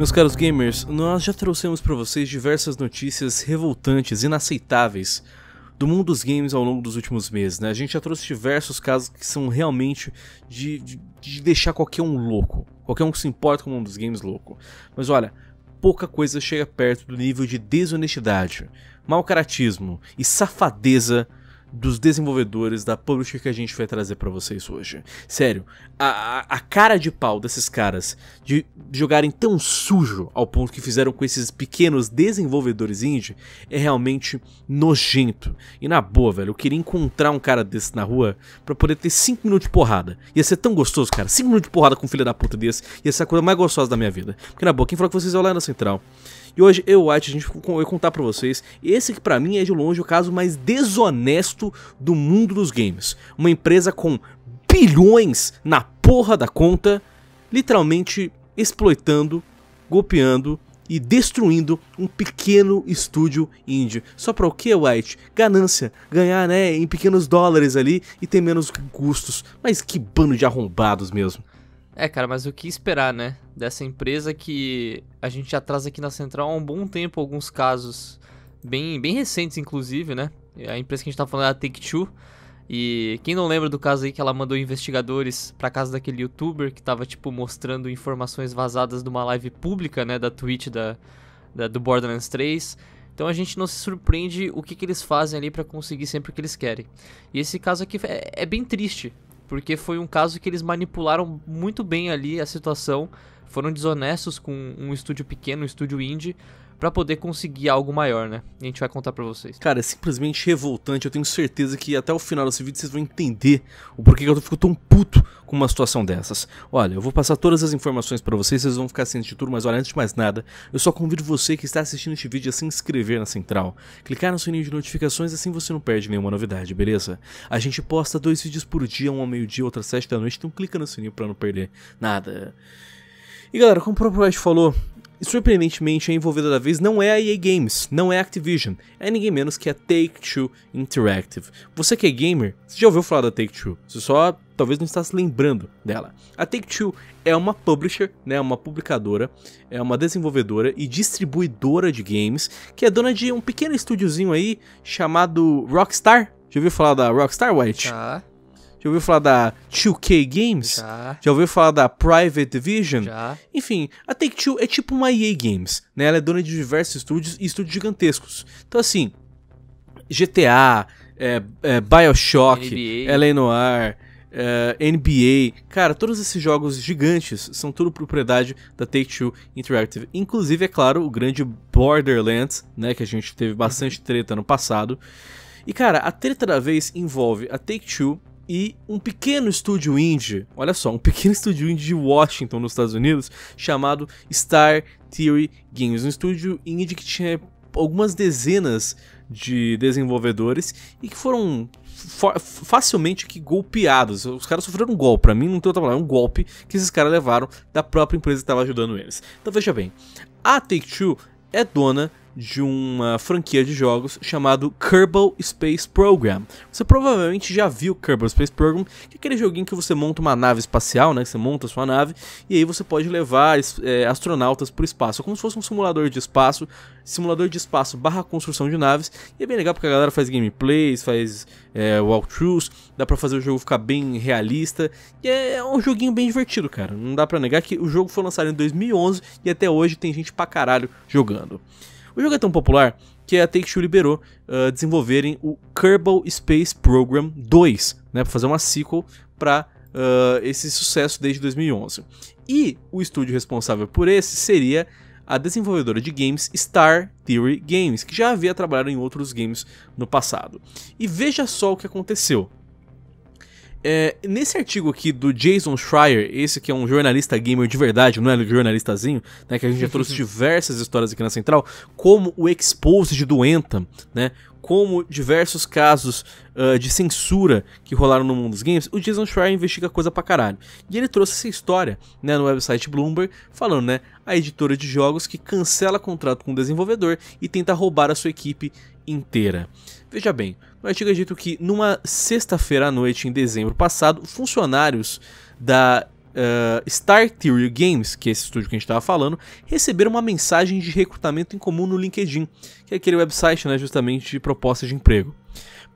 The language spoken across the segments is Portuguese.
Meus caros gamers, nós já trouxemos para vocês diversas notícias revoltantes, inaceitáveis do mundo dos games ao longo dos últimos meses, né? A gente já trouxe diversos casos que são realmente de, de, de deixar qualquer um louco, qualquer um que se importa com o mundo dos games louco. Mas olha, pouca coisa chega perto do nível de desonestidade, mal caratismo e safadeza dos desenvolvedores da publisher que a gente vai trazer para vocês hoje. Sério, a, a, cara de pau desses caras de jogarem tão sujo ao ponto que fizeram com esses pequenos desenvolvedores indie é realmente nojento. E na boa, velho, eu queria encontrar um cara desse na rua para poder ter 5 minutos de porrada. Ia ser tão gostoso, cara. 5 minutos de porrada com um filho da puta desse ia ser a coisa mais gostosa da minha vida. Porque na boa, quem falou que vocês é o na Central? E hoje eu, White, a gente vai contar para vocês, esse que para mim é de longe o caso mais desonesto do mundo dos games. Uma empresa com bilhões na porra da conta, literalmente exploitando, golpeando e destruindo um pequeno estúdio indie. Só para o que, White? Ganância. Ganhar, né, em pequenos dólares ali e ter menos custos. Mas que bando de arrombados mesmo. É, cara, mas o que esperar, né? Dessa empresa que a gente já traz aqui na Central há um bom tempo alguns casos bem, bem recentes, inclusive, né? A empresa que a gente tá falando é a Take-Two. E quem não lembra do caso aí que ela mandou investigadores pra casa daquele youtuber que tava, tipo, mostrando informações vazadas de uma live pública, né? Da Twitch da, da do Borderlands 3. Então a gente não se surpreende o que, que eles fazem ali para conseguir sempre o que eles querem. E esse caso aqui é, é bem triste, porque foi um caso que eles manipularam muito bem ali a situação, foram desonestos com um estúdio pequeno, um estúdio indie, para poder conseguir algo maior, né? E a gente vai contar para vocês. Cara, é simplesmente revoltante. Eu tenho certeza que até o final desse vídeo vocês vão entender o porquê que eu fico tão puto com uma situação dessas. Olha, eu vou passar todas as informações para vocês, vocês vão ficar cientes de tudo, mas olha, antes de mais nada, eu só convido você que está assistindo este vídeo a se inscrever na central, clicar no sininho de notificações, assim você não perde nenhuma novidade, beleza? A gente posta dois vídeos por dia, um ao meio-dia, outro às sete da noite, então clica no sininho para não perder nada. E galera, como o próprio West falou, e surpreendentemente, a envolvida da vez não é a EA Games, não é a Activision, é ninguém menos que a Take-Two Interactive. Você que é gamer, você já ouviu falar da Take-Two, você só talvez não está se lembrando dela. A Take-Two é uma publisher, né, uma publicadora, é uma desenvolvedora e distribuidora de games, que é dona de um pequeno estúdiozinho aí chamado Rockstar. Já ouviu falar da Rockstar White? Ah. Já ouviu falar da 2K Games? Já. Já ouviu falar da Private Division? Já. Enfim, a Take-Two é tipo uma EA Games, né? Ela é dona de diversos estúdios e estúdios gigantescos. Então, assim, GTA, é, é, Bioshock, NBA. LA Noir, é, NBA, cara, todos esses jogos gigantes são tudo propriedade da Take-Two Interactive. Inclusive, é claro, o grande Borderlands, né? Que a gente teve bastante uhum. treta no passado. E, cara, a treta da vez envolve a Take-Two e um pequeno estúdio indie, olha só, um pequeno estúdio indie de Washington, nos Estados Unidos, chamado Star Theory Games, um estúdio indie que tinha algumas dezenas de desenvolvedores e que foram facilmente golpeados. Os caras sofreram um golpe, para mim não tem outra palavra, é um golpe que esses caras levaram da própria empresa que estava ajudando eles. Então veja bem, a Take-Two é dona de uma franquia de jogos chamado Kerbal Space Program. Você provavelmente já viu Kerbal Space Program, que é aquele joguinho que você monta uma nave espacial, né? Que você monta a sua nave e aí você pode levar é, astronautas para o espaço. É como se fosse um simulador de espaço, simulador de espaço barra construção de naves. E é bem legal porque a galera faz gameplays, faz é, walkthroughs, dá para fazer o jogo ficar bem realista. E é, é um joguinho bem divertido, cara. Não dá para negar que o jogo foi lançado em 2011 e até hoje tem gente pra caralho jogando. O jogo é tão popular que a Take-Two liberou uh, desenvolverem o Kerbal Space Program 2, né, para fazer uma sequel para uh, ah, esse sucesso desde 2011. E o estúdio responsável por esse seria a desenvolvedora de games Star Theory Games, que já havia trabalhado em outros games no passado. E veja só o que aconteceu. É, nesse artigo aqui do Jason Schreier, esse que é um jornalista gamer de verdade, não é jornalistazinho, né, que a gente já trouxe diversas histórias aqui na Central, como o expose de doenta, né, como diversos casos uh, de censura que rolaram no mundo dos games, o Jason Schreier investiga coisa pra caralho. E ele trouxe essa história né, no website Bloomberg, falando, né, a editora de jogos que cancela contrato com o desenvolvedor e tenta roubar a sua equipe inteira. Veja bem, no artigo é dito que numa sexta-feira à noite em dezembro passado, funcionários da uh, Star Theory Games, que é esse estúdio que a gente estava falando, receberam uma mensagem de recrutamento em comum no LinkedIn, que é aquele website né, justamente de propostas de emprego.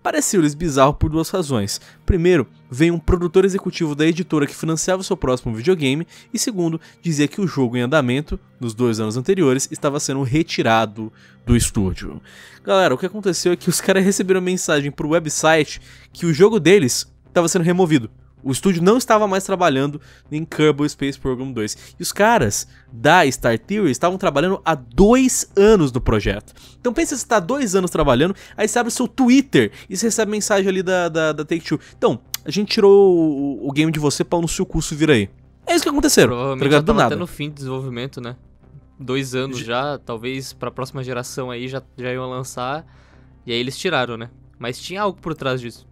Pareceu-lhes bizarro por duas razões. Primeiro, veio um produtor executivo da editora que financiava seu próximo videogame, e segundo, dizia que o jogo em andamento, nos dois anos anteriores, estava sendo retirado do estúdio. Galera, o que aconteceu é que os caras receberam mensagem pro website que o jogo deles estava sendo removido. O estúdio não estava mais trabalhando em Kerbal Space Program 2. E os caras da Star Theory estavam trabalhando há dois anos no projeto. Então pensa se está dois anos trabalhando, aí você abre o seu Twitter e você recebe mensagem ali da, da, da Take-Two. Então, a gente tirou o, o game de você, pau no seu curso, vira aí. É isso que aconteceu. Obrigado tá até no fim de desenvolvimento, né? Dois anos já, talvez para a próxima geração aí já, já iam lançar. E aí eles tiraram, né? Mas tinha algo por trás disso.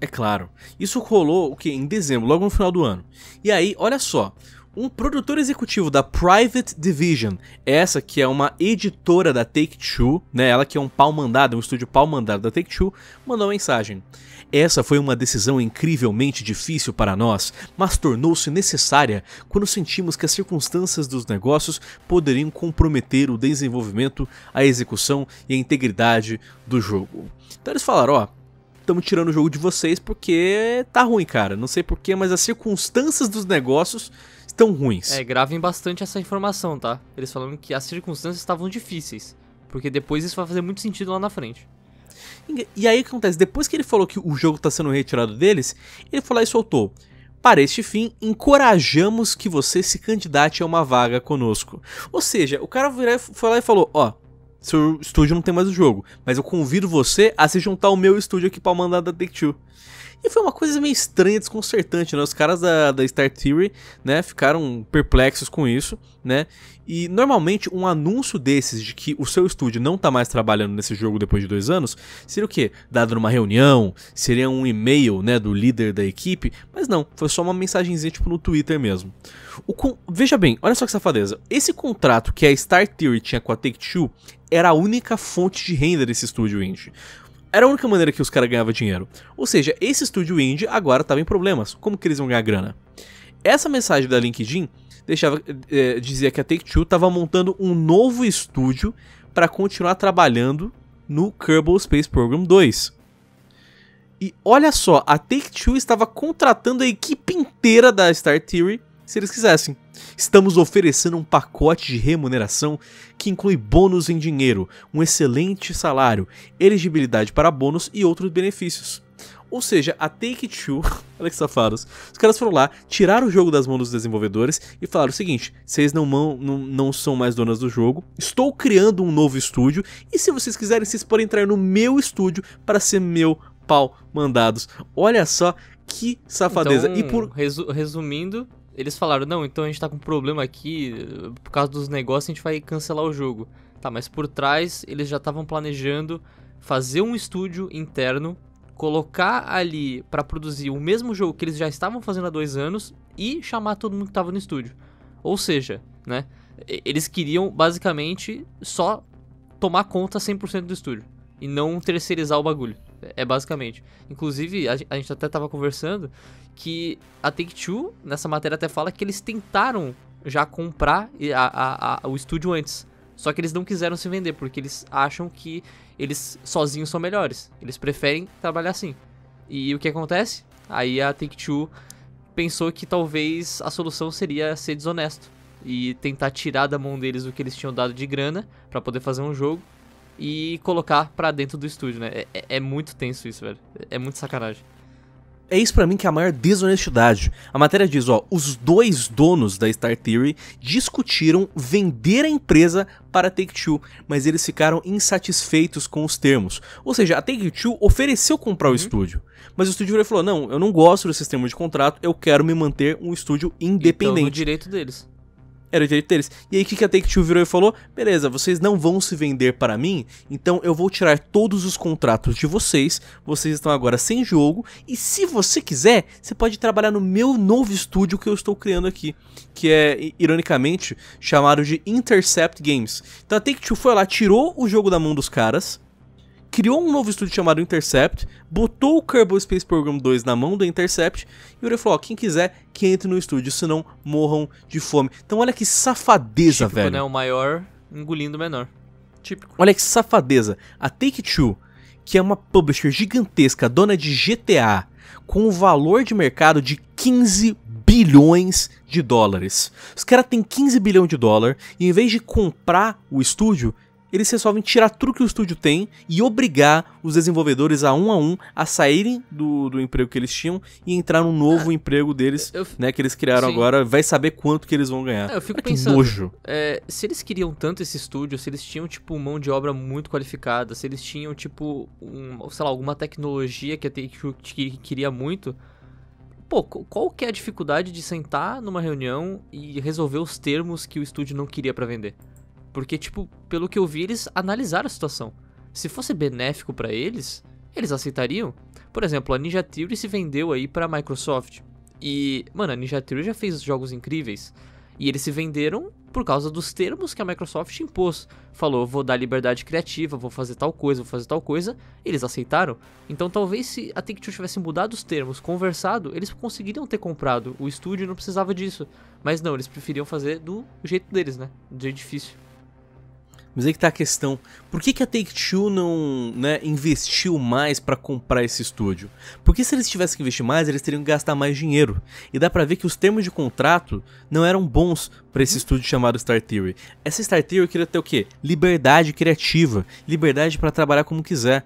É claro. Isso rolou o quê? em dezembro, logo no final do ano. E aí, olha só, um produtor executivo da Private Division, essa que é uma editora da Take Two, né? Ela que é um pau mandado, um estúdio pau mandado da Take Two, mandou uma mensagem. Essa foi uma decisão incrivelmente difícil para nós, mas tornou-se necessária quando sentimos que as circunstâncias dos negócios poderiam comprometer o desenvolvimento, a execução e a integridade do jogo. Então eles falaram, ó, estamos tirando o jogo de vocês porque tá ruim, cara. Não sei porquê, mas as circunstâncias dos negócios estão ruins. É, gravem bastante essa informação, tá? Eles falando que as circunstâncias estavam difíceis. Porque depois isso vai fazer muito sentido lá na frente. E aí o que acontece? Depois que ele falou que o jogo está sendo retirado deles, ele falou e soltou. Para este fim, encorajamos que você se candidate a uma vaga conosco. Ou seja, o cara foi lá e falou: Ó, seu estúdio não tem mais o jogo. Mas eu convido você a se juntar ao meu estúdio aqui para mandar da Take Two. E foi uma coisa meio estranha, desconcertante, né? Os caras da, da Star Theory, né, ficaram perplexos com isso, né? E normalmente um anúncio desses de que o seu estúdio não tá mais trabalhando nesse jogo depois de dois anos seria o quê? Dado numa reunião, seria um e-mail, né, do líder da equipe, mas não, foi só uma mensagenzinha tipo no Twitter mesmo. O con... Veja bem, olha só que safadeza. Esse contrato que a Star Theory tinha com a Take-Two era a única fonte de renda desse estúdio indie. Era a única maneira que os caras ganhavam dinheiro. Ou seja, esse estúdio indie agora estava em problemas. Como que eles iam ganhar grana? Essa mensagem da LinkedIn deixava, eh, dizia que a Take-Two estava montando um novo estúdio para continuar trabalhando no Kerbal Space Program 2. E olha só, a Take-Two estava contratando a equipe inteira da Star Theory se eles quisessem. Estamos oferecendo um pacote de remuneração que inclui bônus em dinheiro, um excelente salário, elegibilidade para bônus e outros benefícios. Ou seja, a Take Two, olha que safados, os caras foram lá, tiraram o jogo das mãos dos desenvolvedores e falaram o seguinte: vocês não, não, não são mais donas do jogo, estou criando um novo estúdio e se vocês quiserem, vocês podem entrar no meu estúdio para ser meu pau mandados. Olha só que safadeza. Então, e por resu resumindo, eles falaram, não, então a gente tá com um problema aqui, eh, por causa dos negócios a gente vai cancelar o jogo. Tá, mas por trás eles já estavam planejando fazer um estúdio interno, colocar ali para produzir o mesmo jogo que eles já estavam fazendo há dois anos e chamar todo mundo que tava no estúdio. Ou seja, né, eles queriam basicamente só tomar conta 100% do estúdio e não terceirizar o bagulho. É basicamente. Inclusive, a, gente até tava conversando que a Take-Two, nessa matéria até fala que eles tentaram já comprar a, a, a, o estúdio antes. Só que eles não quiseram se vender, porque eles acham que eles sozinhos são melhores. Eles preferem trabalhar assim. E o que acontece? Aí a Take-Two pensou que talvez a solução seria ser desonesto e tentar tirar da mão deles o que eles tinham dado de grana para poder fazer um jogo e colocar para dentro do estúdio, né? É, é, é, muito tenso isso, velho. É, é muito sacanagem é isso para mim que é a maior desonestidade. A matéria diz, ó, os dois donos da Star Theory discutiram vender a empresa para a Take-Two, mas eles ficaram insatisfeitos com os termos. Ou seja, a Take-Two ofereceu comprar o uhum. estúdio, mas o estúdio falou: "Não, eu não gosto desse sistema de contrato, eu quero me manter um estúdio independente". Então, no direito deles. Era o direito deles. E aí o que a Take-Two virou e falou? Beleza, vocês não vão se vender para mim, então eu vou tirar todos os contratos de vocês, vocês estão agora sem jogo, e se você quiser, você pode trabalhar no meu novo estúdio que eu estou criando aqui, que é, ironicamente, chamado de Intercept Games. Então a Take-Two foi lá, tirou o jogo da mão dos caras, criou um novo estúdio chamado Intercept, botou o Kerbal Space Program 2 na mão do Intercept e o Yuri falou: ó, quem quiser que entre no estúdio, senão morram de fome. Então olha que safadeza, Típico, velho. Né? O maior engolindo o menor. Típico. Olha que safadeza. A Take Two, que é uma publisher gigantesca, dona de GTA, com um valor de mercado de 15 bilhões de dólares. Os caras têm 15 bilhões de dólar e em vez de comprar o estúdio, eles resolvem tirar tudo que o estúdio tem e obrigar os desenvolvedores a um a um a saírem do, do emprego que eles tinham e entrar num novo ah, emprego deles, eu, né? Que eles criaram sim. agora. Vai saber quanto que eles vão ganhar. É, eu fico ah, pensando. Nojo. É, se eles queriam tanto esse estúdio, se eles tinham, tipo, mão de obra muito qualificada, se eles tinham, tipo, um, sei lá, alguma tecnologia que, a que, queria muito pô, qual que é a dificuldade de sentar numa reunião e resolver os termos que o estúdio não queria para vender? Porque, tipo, pelo que eu vi, eles analisaram a situação. Se fosse benéfico para eles, eles aceitariam. Por exemplo, a Ninja Theory se vendeu aí pra Microsoft. E, mano, a Ninja Theory já fez jogos incríveis. E eles se venderam por causa dos termos que a Microsoft impôs. Falou, vou dar liberdade criativa, vou fazer tal coisa, vou fazer tal coisa. Eles aceitaram. Então talvez se a Take-Two tivesse mudado os termos, conversado, eles conseguiriam ter comprado. O estúdio não precisava disso. Mas não, eles preferiam fazer do jeito deles, né? Do jeito difícil. Mas aí que tá a questão. Por que, que a Take-Two não né, investiu mais para comprar esse estúdio? Porque se eles tivessem que investir mais, eles teriam que gastar mais dinheiro. E dá pra ver que os termos de contrato não eram bons para esse uhum. estúdio chamado Star Theory. Essa Star Theory queria ter o quê? Liberdade criativa, liberdade para trabalhar como quiser.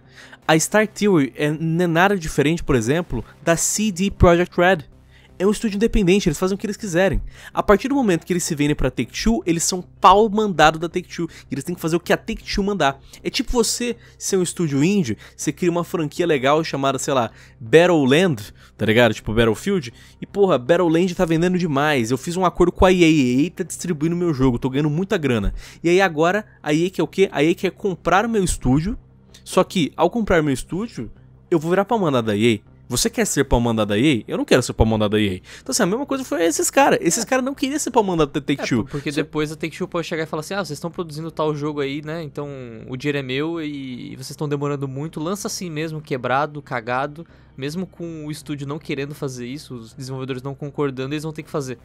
A Star Theory é, não é nada diferente, por exemplo, da CD Projekt Red é um estúdio independente, eles fazem o que eles quiserem. A partir do momento que eles se vendem pra Take-Two, eles são pau mandado da Take-Two. Eles têm que fazer o que a Take-Two mandar. É tipo você ser um estúdio indie, você cria uma franquia legal chamada, sei lá, Battleland, tá ligado? Tipo Battlefield. E porra, Battleland tá vendendo demais. Eu fiz um acordo com a EA, a EA tá distribuindo meu jogo, tô ganhando muita grana. E aí agora, a EA quer o quê? A EA quer comprar o meu estúdio, só que ao comprar meu estúdio, eu vou virar pra mandar da EA. Você quer ser palmandado da EA? Eu não quero ser palmandado da EA. Então, assim, a mesma coisa foi esses caras. Esses é. caras não queriam ser palmandado da Take-Two. É, porque depois a Take-Two pode chegar e falar assim, ah, vocês estão produzindo tal jogo aí, né? Então, o dinheiro é meu e vocês estão demorando muito. Lança assim mesmo, quebrado, cagado. Mesmo com o estúdio não querendo fazer isso, os desenvolvedores não concordando, eles vão ter que fazer.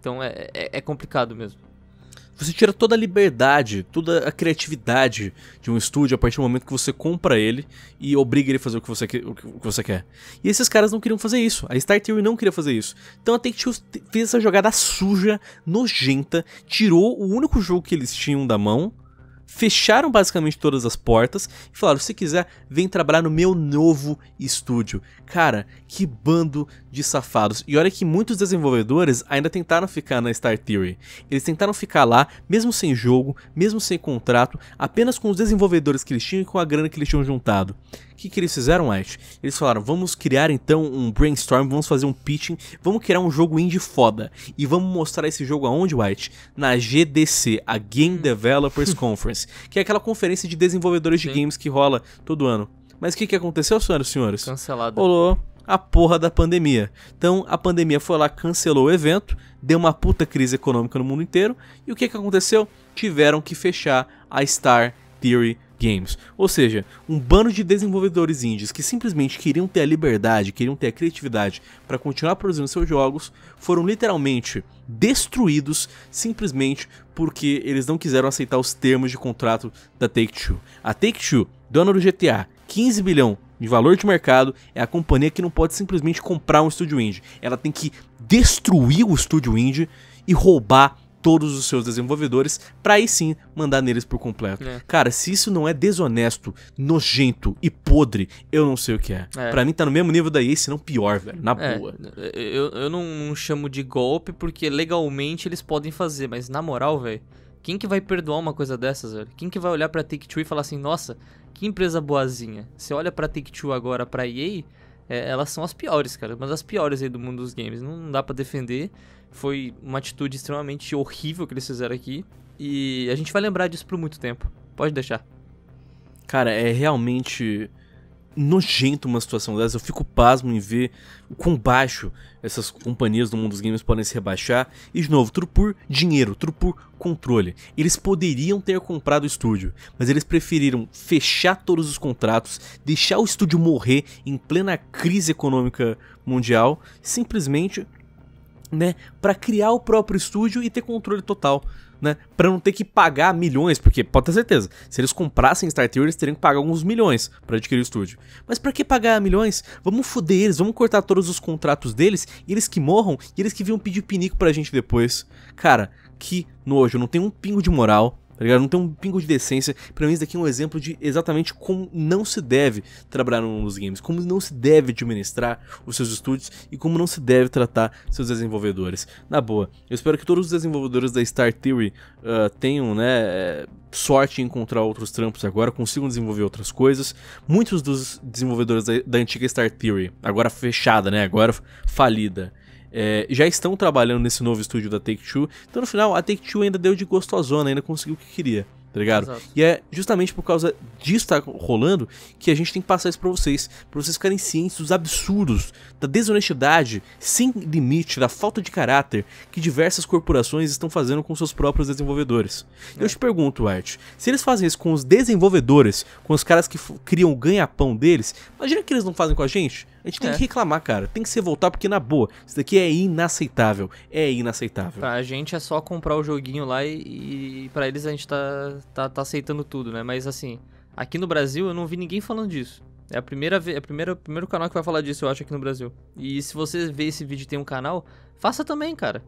Então, é, é, é complicado mesmo. Você tira toda a liberdade, toda a criatividade de um estúdio a partir do momento que você compra ele e obriga ele a fazer o que você, que, o que você quer. E esses caras não queriam fazer isso. A Star Theory não queria fazer isso. Então a Take-Two fez essa jogada suja, nojenta, tirou o único jogo que eles tinham da mão fecharam basicamente todas as portas e falaram: se quiser, vem trabalhar no meu novo estúdio. Cara, que bando de safados. E olha que muitos desenvolvedores ainda tentaram ficar na Star Theory. Eles tentaram ficar lá, mesmo sem jogo, mesmo sem contrato, apenas com os desenvolvedores que eles tinham e com a grana que eles tinham juntado. O que, que eles fizeram, Ash? Eles falaram, vamos criar então um brainstorm, vamos fazer um pitching, vamos criar um jogo indie foda. E vamos mostrar esse jogo aonde, White? Na GDC, a Game hum. Developers Conference, que é aquela conferência de desenvolvedores Sim. de games que rola todo ano. Mas o que, que aconteceu, senhoras e senhores? Cancelado. Rolou a porra da pandemia. Então a pandemia foi lá, cancelou o evento, deu uma puta crise econômica no mundo inteiro. E o que, que aconteceu? Tiveram que fechar a Star Theory games. Ou seja, um bando de desenvolvedores indies que simplesmente queriam ter a liberdade, queriam ter a criatividade para continuar produzindo seus jogos, foram literalmente destruídos simplesmente porque eles não quiseram aceitar os termos de contrato da Take-Two. A Take-Two, dona do GTA, 15 bilhão de valor de mercado, é a companhia que não pode simplesmente comprar um estúdio indie. Ela tem que destruir o estúdio indie e roubar todos os seus desenvolvedores para aí sim mandar neles por completo. É. Cara, se isso não é desonesto, nojento e podre, eu não sei o que é. é. Para mim tá no mesmo nível da EA, se não pior, velho, na é. boa. Eu, eu não chamo de golpe porque legalmente eles podem fazer, mas na moral, velho, quem que vai perdoar uma coisa dessas, velho? Quem que vai olhar para Take-Two e falar assim, nossa, que empresa boazinha. Você olha para Take-Two agora, para EA, é, elas são as piores, cara. Uma das piores aí do mundo dos games. Não, não dá para defender. Foi uma atitude extremamente horrível que eles fizeram aqui. E a gente vai lembrar disso por muito tempo. Pode deixar. Cara, é realmente nojento uma situação dessa. Eu fico pasmo em ver o quão baixo essas companhias do mundo dos games podem se rebaixar. E de novo, tudo por dinheiro, tudo por controle. Eles poderiam ter comprado o estúdio, mas eles preferiram fechar todos os contratos, deixar o estúdio morrer em plena crise econômica mundial, simplesmente né, para criar o próprio estúdio e ter controle total, né, para não ter que pagar milhões, porque pode ter certeza, se eles comprassem Star Theory, eles teriam que pagar alguns milhões para adquirir o estúdio. Mas para que pagar milhões? Vamos foder eles, vamos cortar todos os contratos deles, eles que morram, e eles que vinham pedir pinico pra gente depois. Cara, que nojo, não tem um pingo de moral, Tá ligado? Não tem um pingo de decência. Pra mim, isso daqui é um exemplo de exatamente como não se deve trabalhar no mundo dos games, como não se deve administrar os seus estúdios e como não se deve tratar seus desenvolvedores. Na boa, eu espero que todos os desenvolvedores da Star Theory uh, tenham, né, eh, sorte em encontrar outros trampos agora, consigam desenvolver outras coisas. Muitos dos desenvolvedores da, da antiga Star Theory, agora fechada, né, agora falida, é, já estão trabalhando nesse novo estúdio da Take-Two. Então no final, a Take-Two ainda deu de gostosona, ainda conseguiu o que queria tá ligado? Exato. E é justamente por causa disso tá rolando que a gente tem que passar isso pra vocês, pra vocês ficarem cientes dos absurdos, da desonestidade sem limite, da falta de caráter que diversas corporações estão fazendo com seus próprios desenvolvedores. É. Eu te pergunto, Art, se eles fazem isso com os desenvolvedores, com os caras que criam o ganha-pão deles, imagina que eles não fazem com a gente? A gente tem é. que reclamar, cara. Tem que se voltar, porque na boa, isso daqui é inaceitável. É inaceitável. Pra gente é só comprar o joguinho lá e, e pra eles a gente tá, tá, tá aceitando tudo, né? Mas assim, aqui no Brasil eu não vi ninguém falando disso. É a primeira vez, é a primeira, o primeiro canal que vai falar disso, eu acho, aqui no Brasil. E se você vê esse vídeo e tem um canal, faça também, cara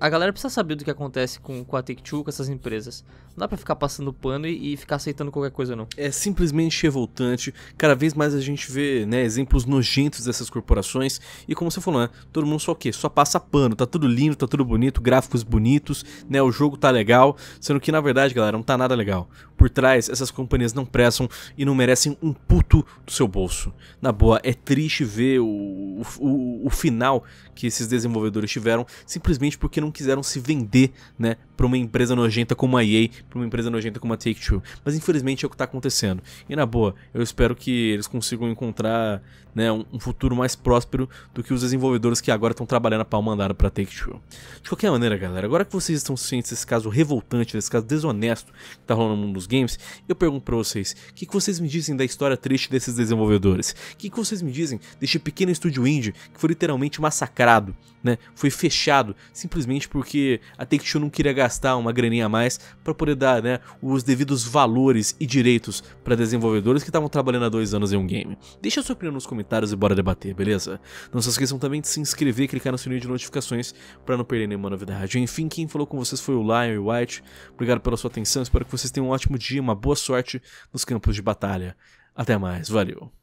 a galera precisa saber do que acontece com, com a Take-Two, com essas empresas. Não dá pra ficar passando pano e, e, ficar aceitando qualquer coisa, não. É simplesmente revoltante. Cada vez mais a gente vê né, exemplos nojentos dessas corporações. E como você falou, né, todo mundo só o quê? Só passa pano. Tá tudo lindo, tá tudo bonito, gráficos bonitos, né, o jogo tá legal. Sendo que, na verdade, galera, não tá nada legal. Por trás, essas companhias não prestam e não merecem um puto do seu bolso. Na boa, é triste ver o, o, o final que esses desenvolvedores tiveram simplesmente porque porque não quiseram se vender, né, para uma empresa nojenta como a EA, para uma empresa nojenta como a Take-Two. Mas infelizmente é o que tá acontecendo. E na boa, eu espero que eles consigam encontrar, né, um, futuro mais próspero do que os desenvolvedores que agora estão trabalhando a palma andada para Take-Two. De qualquer maneira, galera, agora que vocês estão cientes desse caso revoltante, desse caso desonesto que tá rolando no mundo dos games, eu pergunto pra vocês, o que, que vocês me dizem da história triste desses desenvolvedores? O que, que vocês me dizem deste pequeno estúdio indie que foi literalmente massacrado, né? Foi fechado, simplesmente simplesmente porque a Take-Two não queria gastar uma graninha a mais para poder dar né, os devidos valores e direitos para desenvolvedores que estavam trabalhando há dois anos em um game. Deixa sua opinião nos comentários e bora debater, beleza? Não se esqueçam também de se inscrever e clicar no sininho de notificações para não perder nenhuma novidade. Enfim, quem falou com vocês foi o Lion e o White. Obrigado pela sua atenção, espero que vocês tenham um ótimo dia, uma boa sorte nos campos de batalha. Até mais, valeu!